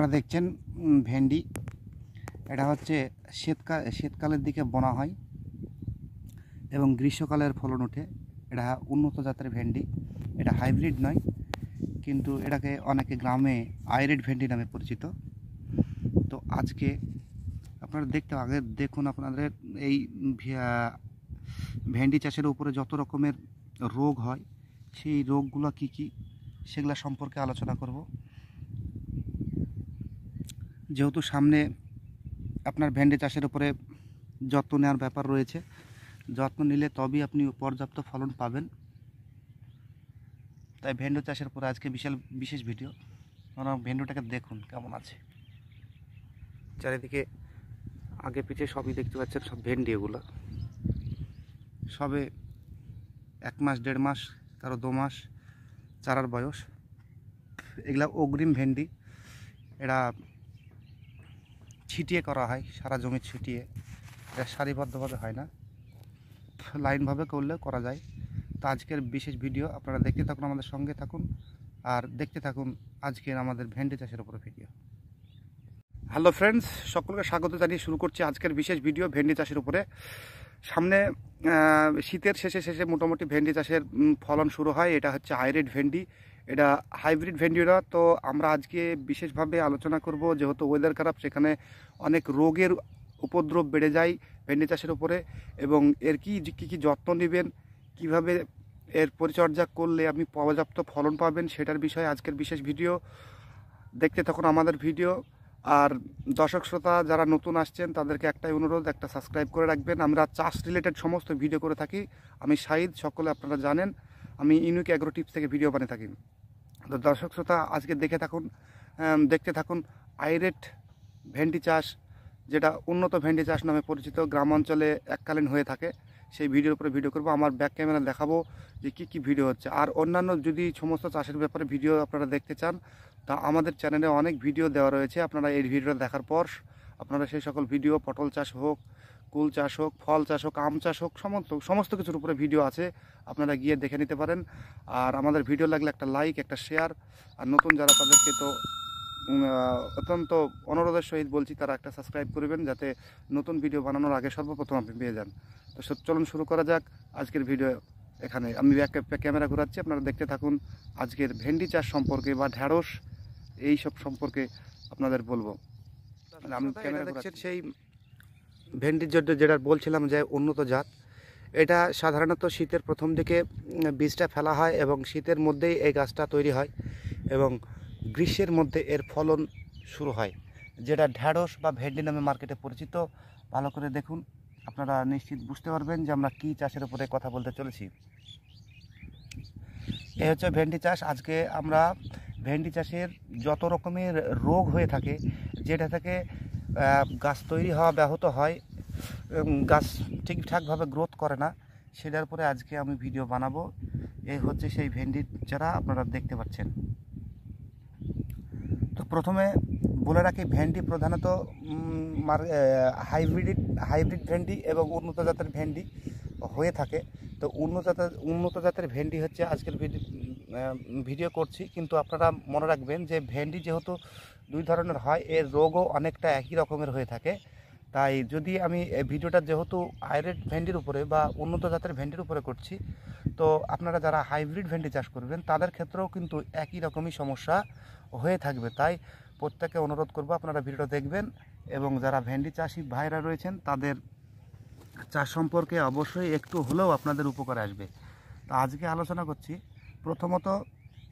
আপনারা দেখছেন ভেন্ডি এটা হচ্ছে শীতকাল শীতকালের দিকে বোনা হয় এবং গ্রীষ্মকালের ফলন ওঠে এটা উন্নত জাতের ভেন্ডি এটা হাইব্রিড নয় কিন্তু এটাকে অনেকে গ্রামে আইরেড ভেন্ডি নামে পরিচিত তো আজকে আপনারা দেখতে আগে দেখুন আপনাদের এই ভেন্ডি চাষের উপরে যত রকমের রোগ হয় সেই রোগগুলো কি কি সেগুলো সম্পর্কে আলোচনা করব যেহেতু সামনে আপনার ভেন্ডি চাষের উপরে যত্ন নেওয়ার ব্যাপার রয়েছে যত্ন নিলে তবেই আপনি পর্যাপ্ত ফলন পাবেন তাই ভেন্ডু চাষের পরে আজকে বিশাল বিশেষ ভিডিও আপনারা ভেন্ডুটাকে দেখুন কেমন আছে চারিদিকে আগে পিছিয়ে সবই দেখতে পাচ্ছেন সব ভেন্ডি এগুলো সবে এক মাস দেড় মাস কারো দু মাস চারার বয়স এগুলা অগ্রিম ভেন্ডি এরা ছিটিয়ে করা হয় সারা জমি ছিটিয়ে এটা সারিবদ্ধভাবে হয় না লাইনভাবে করলে করা যায় তো আজকের বিশেষ ভিডিও আপনারা দেখতে থাকুন আমাদের সঙ্গে থাকুন আর দেখতে থাকুন আজকের আমাদের ভেন্ডি চাষের উপরে ভিডিও হ্যালো ফ্রেন্ডস সকলকে স্বাগত জানিয়ে শুরু করছি আজকের বিশেষ ভিডিও ভেন্ডি চাষের উপরে সামনে শীতের শেষে শেষে মোটামুটি ভেন্ডি চাষের ফলন শুরু হয় এটা হচ্ছে হাইরেড ভেন্ডি এটা হাইব্রিড ভেন্ডিওরা তো আমরা আজকে বিশেষভাবে আলোচনা করব যেহেতু ওয়েদার খারাপ সেখানে অনেক রোগের উপদ্রব বেড়ে যায় ভেন্ডি চাষের উপরে এবং এর কি কী কী যত্ন নেবেন কিভাবে এর পরিচর্যা করলে আপনি পর্যাপ্ত ফলন পাবেন সেটার বিষয়ে আজকের বিশেষ ভিডিও দেখতে তখন আমাদের ভিডিও আর দর্শক শ্রোতা যারা নতুন আসছেন তাদেরকে একটাই অনুরোধ একটা সাবস্ক্রাইব করে রাখবেন আমরা চাষ রিলেটেড সমস্ত ভিডিও করে থাকি আমি সাইদ সকলে আপনারা জানেন আমি ইউনিক অ্যাগ্রো টিপস থেকে ভিডিও বানিয়ে থাকি তো দর্শক শ্রোতা আজকে দেখে থাকুন দেখতে থাকুন আইরেট ভেন্ডি চাষ যেটা উন্নত ভেন্ডি চাষ নামে পরিচিত গ্রামাঞ্চলে এককালীন হয়ে থাকে সেই ভিডিওর উপরে ভিডিও করব আমার ব্যাক ক্যামেরা দেখাবো যে কি কি ভিডিও হচ্ছে আর অন্যান্য যদি সমস্ত চাষের ব্যাপারে ভিডিও আপনারা দেখতে চান তা আমাদের চ্যানেলে অনেক ভিডিও দেওয়া রয়েছে আপনারা এই ভিডিওটা দেখার পর আপনারা সেই সকল ভিডিও পটল চাষ হোক কুল চাষ হোক ফল চাষ হোক আম চাষ হোক সমস্ত সমস্ত কিছুর উপরে ভিডিও আছে আপনারা গিয়ে দেখে নিতে পারেন আর আমাদের ভিডিও লাগলে একটা লাইক একটা শেয়ার আর নতুন যারা তাদেরকে তো অত্যন্ত অনুরোধের সহিত বলছি তারা একটা সাবস্ক্রাইব করবেন যাতে নতুন ভিডিও বানানোর আগে সর্বপ্রথম আপনি পেয়ে যান তো চলুন শুরু করা যাক আজকের ভিডিও এখানে আমি ক্যামেরা ঘোরাচ্ছি আপনারা দেখতে থাকুন আজকের ভেন্ডি চাষ সম্পর্কে বা ঢ্যাঁড়স এই সব সম্পর্কে আপনাদের বলবো আমি ক্যামেরা সেই ভেন্ডির জন্য যেটা বলছিলাম যে উন্নত জাত এটা সাধারণত শীতের প্রথম দিকে বীজটা ফেলা হয় এবং শীতের মধ্যেই এই গাছটা তৈরি হয় এবং গ্রীষ্মের মধ্যে এর ফলন শুরু হয় যেটা ঢ্যাঁড়স বা ভেন্ডি নামে মার্কেটে পরিচিত ভালো করে দেখুন আপনারা নিশ্চিত বুঝতে পারবেন যে আমরা কী চাষের উপরে কথা বলতে চলেছি এ হচ্ছে ভেন্ডি চাষ আজকে আমরা ভেন্ডি চাষের যত রকমের রোগ হয়ে থাকে যেটা থেকে গাছ তৈরি হওয়া ব্যাহত হয় গাছ ঠিকঠাকভাবে গ্রোথ করে না সেটার পরে আজকে আমি ভিডিও বানাবো এই হচ্ছে সেই ভেন্ডির চারা আপনারা দেখতে পাচ্ছেন তো প্রথমে বলে রাখি ভেন্ডি প্রধানত হাইব্রিড হাইব্রিড ভেন্ডি এবং উন্নত জাতের ভেন্ডি হয়ে থাকে তো উন্নত জাতের উন্নত জাতের ভেন্ডি হচ্ছে আজকের ভিডিও করছি কিন্তু আপনারা মনে রাখবেন যে ভেন্ডি যেহেতু দুই ধরনের হয় এর রোগও অনেকটা একই রকমের হয়ে থাকে তাই যদি আমি এই ভিডিওটা যেহেতু হাইরেড ভেন্ডির উপরে বা উন্নত জাতের ভেন্ডির উপরে করছি তো আপনারা যারা হাইব্রিড ভেন্ডি চাষ করবেন তাদের ক্ষেত্রেও কিন্তু একই রকমই সমস্যা হয়ে থাকবে তাই প্রত্যেকে অনুরোধ করব আপনারা ভিডিওটা দেখবেন এবং যারা ভেন্ডি চাষি ভাইরা রয়েছেন তাদের চাষ সম্পর্কে অবশ্যই একটু হলেও আপনাদের উপকার আসবে তো আজকে আলোচনা করছি প্রথমত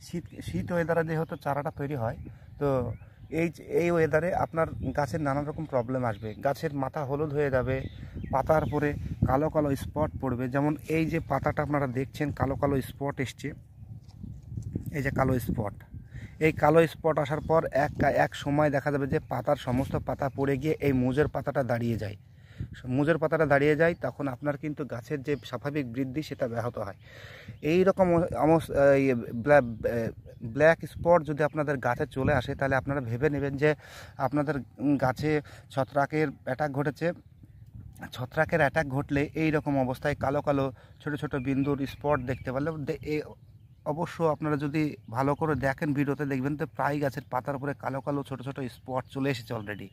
শীত শীত ওয়েদারে যেহেতু চারাটা তৈরি হয় তো এই এই ওয়েদারে আপনার গাছের নানান রকম প্রবলেম আসবে গাছের মাথা হলুদ হয়ে যাবে পাতার পরে কালো কালো স্পট পড়বে যেমন এই যে পাতাটা আপনারা দেখছেন কালো কালো স্পট এসছে এই যে কালো স্পট এই কালো স্পট আসার পর এক এক সময় দেখা যাবে যে পাতার সমস্ত পাতা পড়ে গিয়ে এই মুজের পাতাটা দাঁড়িয়ে যায় মুজের পাতাটা দাঁড়িয়ে যায় তখন আপনার কিন্তু গাছের যে স্বাভাবিক বৃদ্ধি সেটা ব্যাহত হয় এই রকম ব্ল্যাক স্পট যদি আপনাদের গাছে চলে আসে তাহলে আপনারা ভেবে নেবেন যে আপনাদের গাছে ছত্রাকের অ্যাটাক ঘটেছে ছত্রাকের অ্যাটাক ঘটলে এই রকম অবস্থায় কালো কালো ছোট ছোট বিন্দুর স্পট দেখতে পারলে অবশ্য আপনারা যদি ভালো করে দেখেন ভিডিওতে দেখবেন তো প্রায় গাছের পাতার উপরে কালো কালো ছোট ছোট স্পট চলে এসেছে অলরেডি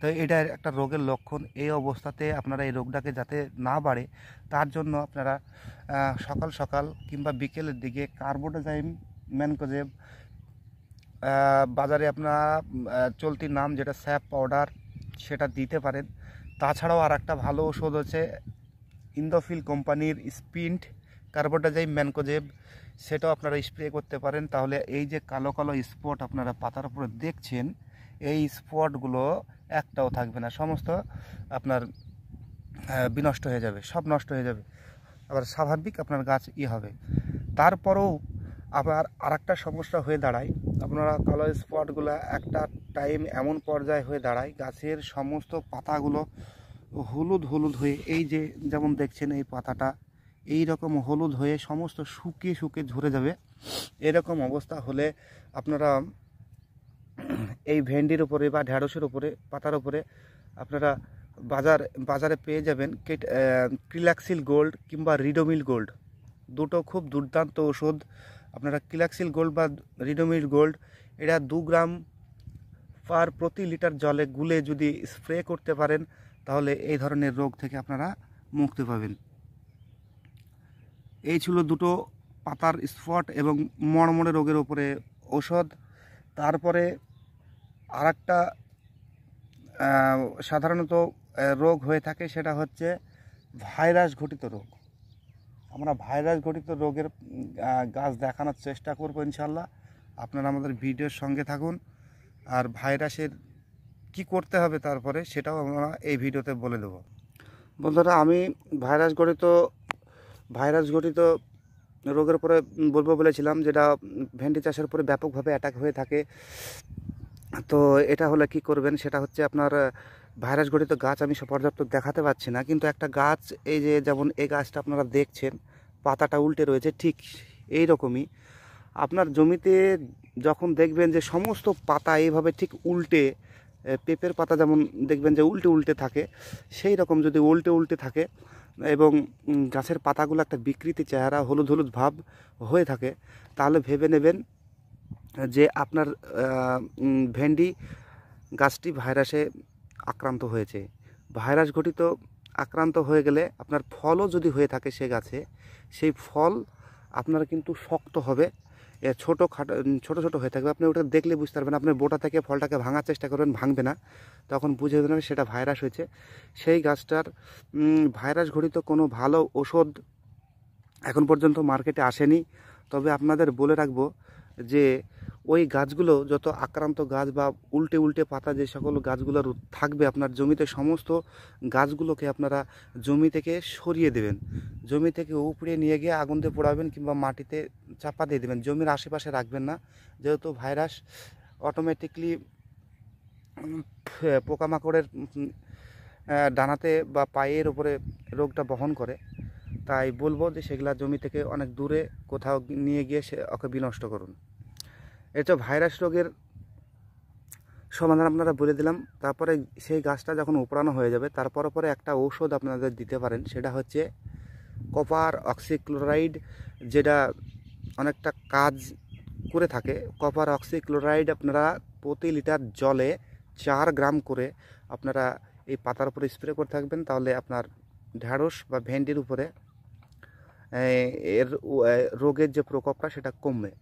তো এটা একটা রোগের লক্ষণ এই অবস্থাতে আপনারা এই রোগটাকে যাতে না বাড়ে তার জন্য আপনারা সকাল সকাল কিংবা বিকেলের দিকে কার্বোডাজাইম ম্যানকোজেব বাজারে আপনার চলতি নাম যেটা স্যাপ পাউডার সেটা দিতে পারেন তাছাড়াও আর একটা ভালো ওষুধ হচ্ছে ইন্দোফিল কোম্পানির স্পিন্ট কার্বোডাজাইম ম্যানকোজেব সেটাও আপনারা স্প্রে করতে পারেন তাহলে এই যে কালো কালো স্পট আপনারা পাতার উপরে দেখছেন এই স্পটগুলো একটাও থাকবে না সমস্ত আপনার বিনষ্ট হয়ে যাবে সব নষ্ট হয়ে যাবে আবার স্বাভাবিক আপনার গাছ ই হবে তারপরেও আবার আরেকটা সমস্যা হয়ে দাঁড়ায় আপনারা কালো স্পটগুলো একটা টাইম এমন পর্যায়ে হয়ে দাঁড়ায় গাছের সমস্ত পাতাগুলো হলুদ হলুদ হয়ে এই যে যেমন দেখছেন এই পাতাটা এই রকম হলুদ হয়ে সমস্ত শুকিয়ে শুকিয়ে ঝরে যাবে এরকম অবস্থা হলে আপনারা এই ভেন্ডির উপরে বা ঢ্যাঁড়সের উপরে পাতার উপরে আপনারা বাজার বাজারে পেয়ে যাবেন কেট ক্রিলাক্সিল গোল্ড কিংবা রিডোমিল গোল্ড দুটো খুব দুর্দান্ত ওষুধ আপনারা ক্রিলাক্সিল গোল্ড বা রিডোমিল গোল্ড এটা দু গ্রাম পার প্রতি লিটার জলে গুলে যদি স্প্রে করতে পারেন তাহলে এই ধরনের রোগ থেকে আপনারা মুক্তি পাবেন এই ছিল দুটো পাতার স্পট এবং মড়মড়ে রোগের ওপরে ঔষধ তারপরে আর সাধারণত রোগ হয়ে থাকে সেটা হচ্ছে ভাইরাস ঘটিত রোগ আমরা ভাইরাস ঘটিত রোগের গাছ দেখানোর চেষ্টা করবো ইনশাল্লাহ আপনারা আমাদের ভিডিওর সঙ্গে থাকুন আর ভাইরাসের কি করতে হবে তারপরে সেটাও আমরা এই ভিডিওতে বলে দেব বন্ধুরা আমি ভাইরাস ঘটিত ভাইরাস ঘটিত রোগের পরে বলবো বলেছিলাম যেটা ভেন্ডি চাষের পরে ব্যাপকভাবে অ্যাটাক হয়ে থাকে তো এটা হলে কি করবেন সেটা হচ্ছে আপনার ভাইরাস ঘটিত গাছ আমি পর্যাপ্ত দেখাতে পাচ্ছি না কিন্তু একটা গাছ এই যে যেমন এই গাছটা আপনারা দেখছেন পাতাটা উল্টে রয়েছে ঠিক এই রকমই আপনার জমিতে যখন দেখবেন যে সমস্ত পাতা এইভাবে ঠিক উল্টে পেঁপের পাতা যেমন দেখবেন যে উল্টে উল্টে থাকে সেই রকম যদি উল্টে উল্টে থাকে এবং গাছের পাতাগুলো একটা বিকৃতি চেহারা হলুদ হলুদ ভাব হয়ে থাকে তাহলে ভেবে নেবেন যে আপনার ভেন্ডি গাছটি ভাইরাসে আক্রান্ত হয়েছে ভাইরাস ঘটিত আক্রান্ত হয়ে গেলে আপনার ফলও যদি হয়ে থাকে সে গাছে সেই ফল আপনারা কিন্তু শক্ত হবে ছোটো খাটো ছোটো ছোটো হয়ে থাকবে আপনি ওটা দেখলে বুঝতে পারবেন আপনি বোটা থেকে ফলটাকে ভাঙার চেষ্টা করবেন ভাঙবে না তখন বুঝে দেবেন সেটা ভাইরাস হয়েছে সেই গাছটার ভাইরাস ঘটিত কোনো ভালো ওষুধ এখন পর্যন্ত মার্কেটে আসেনি তবে আপনাদের বলে রাখবো যে ওই গাছগুলো যত আক্রান্ত গাছ বা উল্টে উল্টে পাতা যে সকল গাছগুলো থাকবে আপনার জমিতে সমস্ত গাছগুলোকে আপনারা জমি থেকে সরিয়ে দেবেন জমি থেকে উপড়ে নিয়ে গিয়ে আগুনতে পোড়াবেন কিংবা মাটিতে চাপা দিয়ে দেবেন জমির আশেপাশে রাখবেন না যেহেতু ভাইরাস অটোমেটিকলি পোকামাকড়ের ডানাতে বা পায়ের ওপরে রোগটা বহন করে তাই বলবো যে সেগুলা জমি থেকে অনেক দূরে কোথাও নিয়ে গিয়ে সে ওকে বিনষ্ট করুন এটা ভাইরাস রোগের সমাধান আপনারা বলে দিলাম তারপরে সেই গাছটা যখন উপড়ানো হয়ে যাবে তারপরে পরে একটা ঔষধ আপনাদের দিতে পারেন সেটা হচ্ছে কপার অক্সিক্লোরাইড যেটা অনেকটা কাজ করে থাকে কপার অক্সিক্লোরাইড আপনারা প্রতি লিটার জলে চার গ্রাম করে আপনারা এই পাতার উপরে স্প্রে করে থাকবেন তাহলে আপনার ঢ্যাঁড়স বা ভেন্ডির উপরে এর রোগের যে প্রকোপটা সেটা কমবে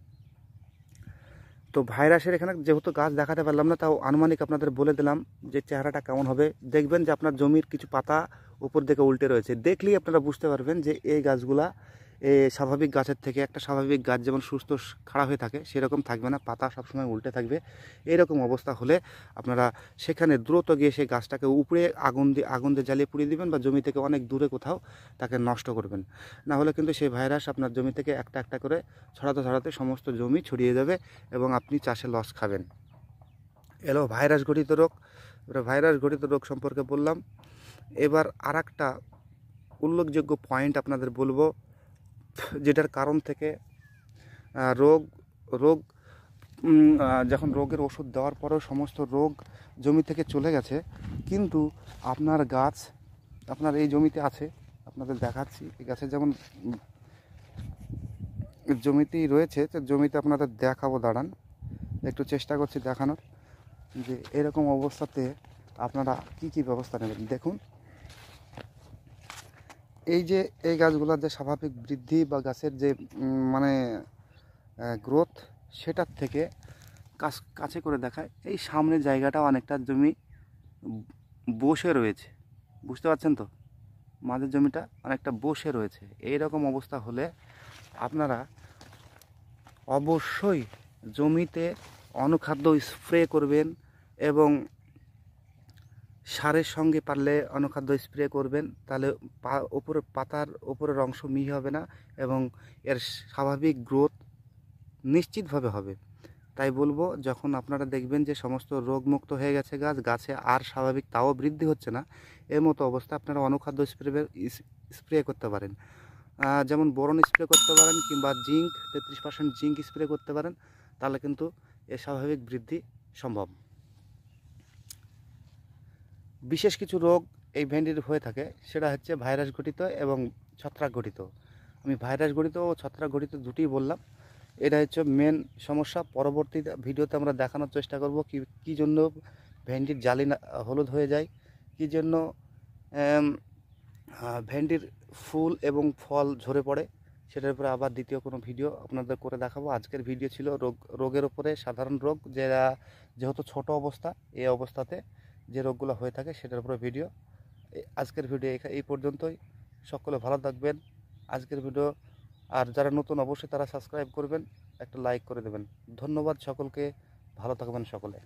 তো ভাইরাসের এখানে যেহেতু গাছ দেখাতে পারলাম না তাও আনুমানিক আপনাদের বলে দিলাম যে চেহারাটা কেমন হবে দেখবেন যে আপনার জমির কিছু পাতা উপর দিকে উল্টে রয়েছে দেখলেই আপনারা বুঝতে পারবেন যে এই গাছগুলা স্বাভাবিক গাছের থেকে একটা স্বাভাবিক গাছ যেমন সুস্থ খাড়া হয়ে থাকে সেরকম থাকবে না পাতা সবসময় উল্টে থাকবে এরকম অবস্থা হলে আপনারা সেখানে দ্রুত গিয়ে সেই গাছটাকে উপরে আগুন দিয়ে আগুন দিয়ে জ্বালিয়ে পুড়িয়ে দেবেন বা জমি থেকে অনেক দূরে কোথাও তাকে নষ্ট করবেন না হলে কিন্তু সেই ভাইরাস আপনার জমি থেকে একটা একটা করে ছড়াতে ছড়াতে সমস্ত জমি ছড়িয়ে দেবে এবং আপনি চাষে লস খাবেন এলো ভাইরাস ঘটিত রোগ ভাইরাস ঘটিত রোগ সম্পর্কে বললাম এবার আর একটা উল্লেখযোগ্য পয়েন্ট আপনাদের বলবো যেটার কারণ থেকে রোগ রোগ যখন রোগের ওষুধ দেওয়ার পরেও সমস্ত রোগ জমি থেকে চলে গেছে কিন্তু আপনার গাছ আপনার এই জমিতে আছে আপনাদের দেখাচ্ছি এই গাছে যেমন জমিতেই রয়েছে তো জমিতে আপনাদের দেখাবো দাঁড়ান একটু চেষ্টা করছি দেখানোর যে এরকম অবস্থাতে আপনারা কি কি ব্যবস্থা নেবেন দেখুন এই যে এই গাছগুলোর যে স্বাভাবিক বৃদ্ধি বা গাছের যে মানে গ্রোথ সেটার থেকে কাছ কাছে করে দেখায় এই সামনের জায়গাটা অনেকটা জমি বসে রয়েছে বুঝতে পারছেন তো মাঝের জমিটা অনেকটা বসে রয়েছে এই রকম অবস্থা হলে আপনারা অবশ্যই জমিতে অনুখাদ্য স্প্রে করবেন এবং সারের সঙ্গে পারলে অনুখাদ্য স্প্রে করবেন তাহলে ওপরে পাতার ওপরের অংশ মিহি হবে না এবং এর স্বাভাবিক গ্রোথ নিশ্চিতভাবে হবে তাই বলবো যখন আপনারা দেখবেন যে সমস্ত রোগমুক্ত হয়ে গেছে গাছ গাছে আর স্বাভাবিক তাও বৃদ্ধি হচ্ছে না এর মতো অবস্থা আপনারা অনুখাদ্য স্প্রে স্প্রে করতে পারেন যেমন বরণ স্প্রে করতে পারেন কিংবা জিঙ্ক তেত্রিশ পার্সেন্ট জিঙ্ক স্প্রে করতে পারেন তাহলে কিন্তু এ স্বাভাবিক বৃদ্ধি সম্ভব বিশেষ কিছু রোগ এই ভেন্ডির হয়ে থাকে সেটা হচ্ছে ভাইরাস ঘটিত এবং ছত্রাক ঘটিত আমি ভাইরাস ঘটিত ও ছত্রাক ঘটিত দুটি বললাম এটা হচ্ছে মেন সমস্যা পরবর্তী ভিডিওতে আমরা দেখানোর চেষ্টা করব কি কী জন্য ভেন্ডির জালি হলুদ হয়ে যায় কি জন্য ভেন্ডির ফুল এবং ফল ঝরে পড়ে সেটার উপরে আবার দ্বিতীয় কোনো ভিডিও আপনাদের করে দেখাবো আজকের ভিডিও ছিল রোগ রোগের ওপরে সাধারণ রোগ যেটা যেহেতু ছোট অবস্থা এই অবস্থাতে যে রোগগুলো হয়ে থাকে সেটার উপরে ভিডিও আজকের ভিডিও এই পর্যন্তই সকলে ভালো থাকবেন আজকের ভিডিও আর যারা নতুন অবশ্যই তারা সাবস্ক্রাইব করবেন একটা লাইক করে দেবেন ধন্যবাদ সকলকে ভালো থাকবেন সকলে